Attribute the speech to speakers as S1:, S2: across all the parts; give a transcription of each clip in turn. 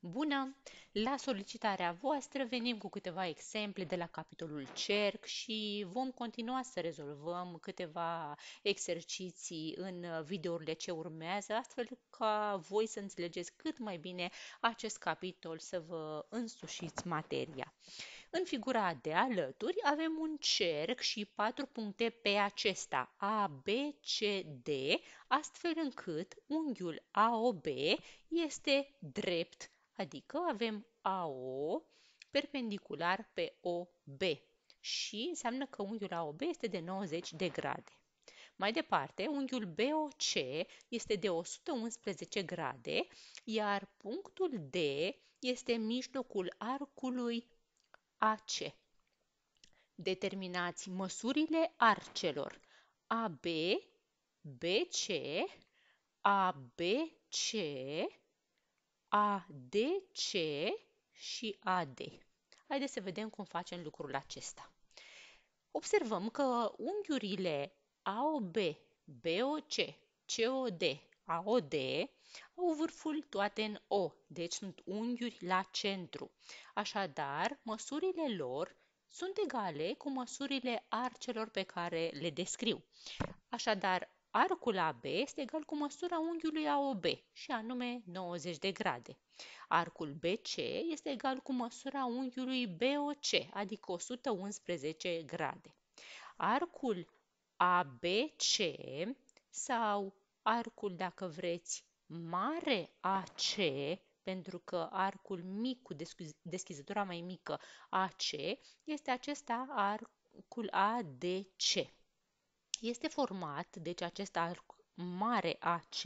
S1: Bună! La solicitarea voastră venim cu câteva exemple de la capitolul CERC și vom continua să rezolvăm câteva exerciții în videourile ce urmează, astfel ca voi să înțelegeți cât mai bine acest capitol, să vă însușiți materia. În figura de alături avem un cerc și patru puncte pe acesta, A, B, C, D, astfel încât unghiul AOB este drept adică avem AO perpendicular pe OB și înseamnă că unghiul AOB este de 90 de grade. Mai departe, unghiul BOC este de 111 grade, iar punctul D este mijlocul arcului AC. Determinați măsurile arcelor AB, BC, ABC a D C și A D. Haideți să vedem cum facem lucrul acesta. Observăm că unghiurile A O O O B, B C, C D, A O D au vârful toate în O, deci sunt unghiuri la centru. Așadar, măsurile lor sunt egale cu măsurile arcelor pe care le descriu. Așadar, Arcul AB este egal cu măsura unghiului AOB, și anume 90 de grade. Arcul BC este egal cu măsura unghiului BOC, adică 111 grade. Arcul ABC sau arcul, dacă vreți, mare AC, pentru că arcul mic cu deschizătura mai mică AC este acesta arcul ADC este format, deci acest arc mare AC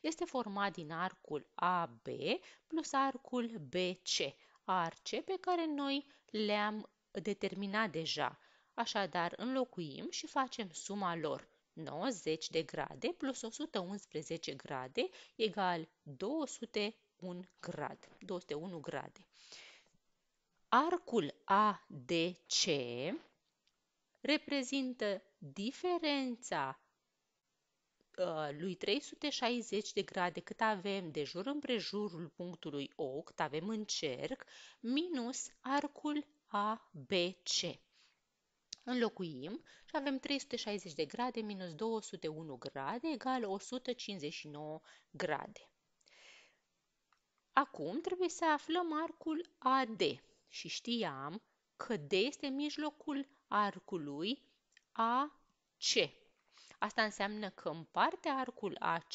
S1: este format din arcul AB plus arcul BC, arc pe care noi le-am determinat deja. Așadar, înlocuim și facem suma lor. 90 de grade plus 111 grade egal 201 grad. 201 grade. Arcul ADC reprezintă diferența uh, lui 360 de grade cât avem de jur împrejurul punctului O, cât avem în cerc, minus arcul ABC. Înlocuim și avem 360 de grade minus 201 grade egal 159 grade. Acum trebuie să aflăm arcul AD și știam că D este mijlocul arcului AC. Asta înseamnă că împarte arcul AC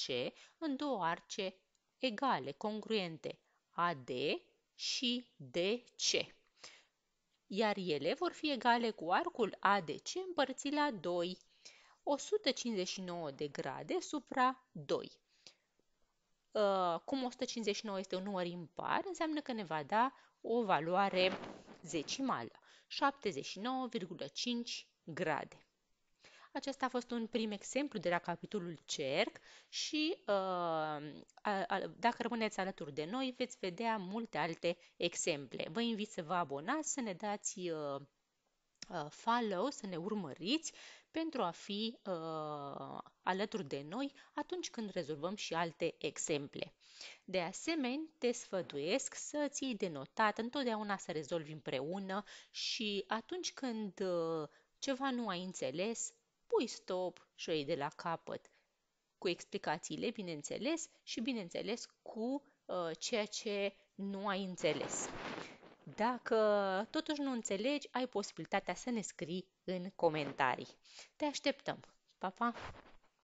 S1: în două arce egale, congruente, AD și DC. Iar ele vor fi egale cu arcul ADC împărțit la 2, 159 de grade supra 2. Uh, ă, cum 159 este un număr impar, înseamnă că ne va da o valoare zecimală, 79,5 grade. Acesta a fost un prim exemplu de la capitolul cerc și uh, dacă rămâneți alături de noi veți vedea multe alte exemple. Vă invit să vă abonați, să ne dați uh, uh, follow, să ne urmăriți pentru a fi uh, alături de noi atunci când rezolvăm și alte exemple. De asemenea, te sfătuiesc să ții de notat, întotdeauna să rezolvi împreună și atunci când uh, ceva nu ai înțeles, pui stop și o iei de la capăt. Cu explicațiile, bineînțeles, și bineînțeles cu uh, ceea ce nu ai înțeles. Dacă totuși nu înțelegi, ai posibilitatea să ne scrii în comentarii. Te așteptăm! Pa, pa!